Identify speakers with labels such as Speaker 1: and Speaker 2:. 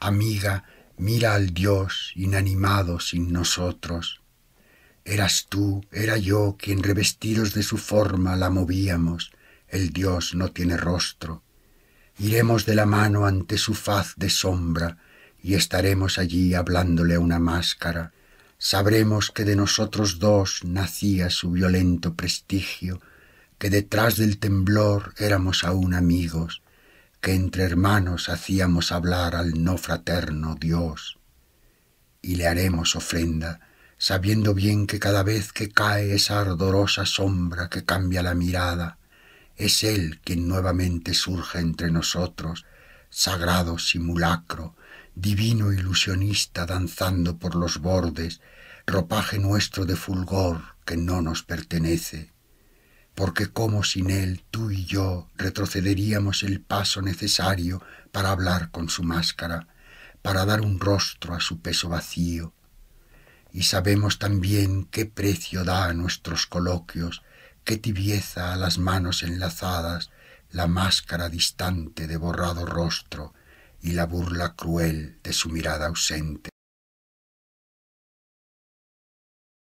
Speaker 1: Amiga, mira al Dios inanimado sin nosotros. Eras tú, era yo quien revestidos de su forma la movíamos. El Dios no tiene rostro. Iremos de la mano ante su faz de sombra y estaremos allí hablándole a una máscara. Sabremos que de nosotros dos nacía su violento prestigio, que detrás del temblor éramos aún amigos, entre hermanos hacíamos hablar al no fraterno Dios, y le haremos ofrenda, sabiendo bien que cada vez que cae esa ardorosa sombra que cambia la mirada, es Él quien nuevamente surge entre nosotros, sagrado simulacro, divino ilusionista danzando por los bordes, ropaje nuestro de fulgor que no nos pertenece porque como sin él tú y yo retrocederíamos el paso necesario para hablar con su máscara, para dar un rostro a su peso vacío. Y sabemos también qué precio da a nuestros coloquios, qué tibieza a las manos enlazadas, la máscara distante de borrado rostro y la burla cruel de su mirada ausente.